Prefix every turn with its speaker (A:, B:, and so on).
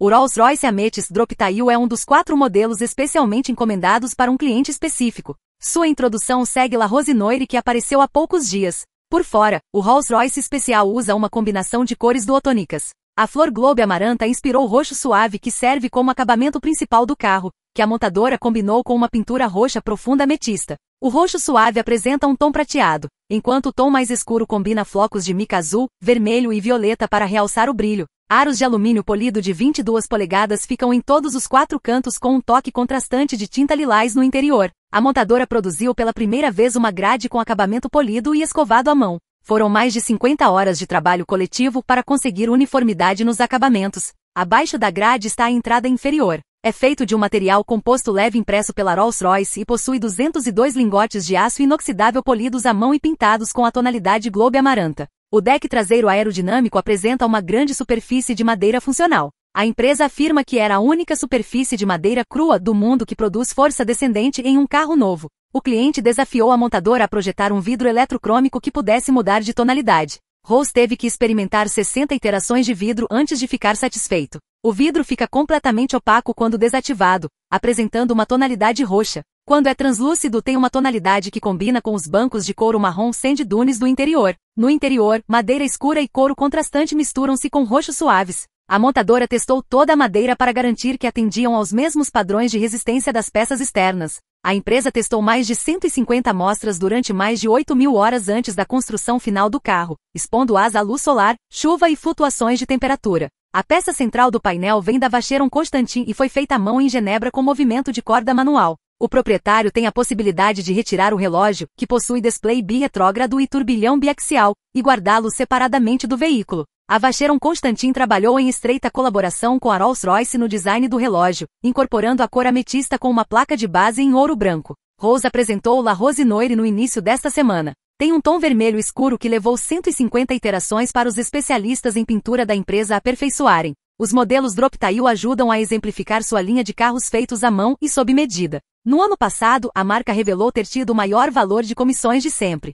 A: O Rolls-Royce Ametis Drop Tail é um dos quatro modelos especialmente encomendados para um cliente específico. Sua introdução segue La Rose Noire que apareceu há poucos dias. Por fora, o Rolls-Royce especial usa uma combinação de cores duotônicas. A flor globe amaranta inspirou o roxo suave que serve como acabamento principal do carro, que a montadora combinou com uma pintura roxa profunda ametista. O roxo suave apresenta um tom prateado, enquanto o tom mais escuro combina flocos de mica azul, vermelho e violeta para realçar o brilho. Aros de alumínio polido de 22 polegadas ficam em todos os quatro cantos com um toque contrastante de tinta lilás no interior. A montadora produziu pela primeira vez uma grade com acabamento polido e escovado à mão. Foram mais de 50 horas de trabalho coletivo para conseguir uniformidade nos acabamentos. Abaixo da grade está a entrada inferior. É feito de um material composto leve impresso pela Rolls-Royce e possui 202 lingotes de aço inoxidável polidos à mão e pintados com a tonalidade Globe Amaranta. O deck traseiro aerodinâmico apresenta uma grande superfície de madeira funcional. A empresa afirma que era a única superfície de madeira crua do mundo que produz força descendente em um carro novo. O cliente desafiou a montadora a projetar um vidro eletrocrômico que pudesse mudar de tonalidade. Rose teve que experimentar 60 iterações de vidro antes de ficar satisfeito. O vidro fica completamente opaco quando desativado, apresentando uma tonalidade roxa. Quando é translúcido tem uma tonalidade que combina com os bancos de couro marrom sand dunes do interior. No interior, madeira escura e couro contrastante misturam-se com roxos suaves, a montadora testou toda a madeira para garantir que atendiam aos mesmos padrões de resistência das peças externas. A empresa testou mais de 150 amostras durante mais de 8 mil horas antes da construção final do carro, expondo-as à luz solar, chuva e flutuações de temperatura. A peça central do painel vem da Vacheron Constantin e foi feita à mão em Genebra com movimento de corda manual. O proprietário tem a possibilidade de retirar o relógio, que possui display biretrógrado e turbilhão biaxial, e guardá-lo separadamente do veículo. A Vacheron Constantin trabalhou em estreita colaboração com a Rolls-Royce no design do relógio, incorporando a cor ametista com uma placa de base em ouro branco. Rose apresentou La Rose Noire no início desta semana. Tem um tom vermelho escuro que levou 150 iterações para os especialistas em pintura da empresa aperfeiçoarem. Os modelos Drop Tail ajudam a exemplificar sua linha de carros feitos à mão e sob medida. No ano passado, a marca revelou ter tido o maior valor de comissões de sempre.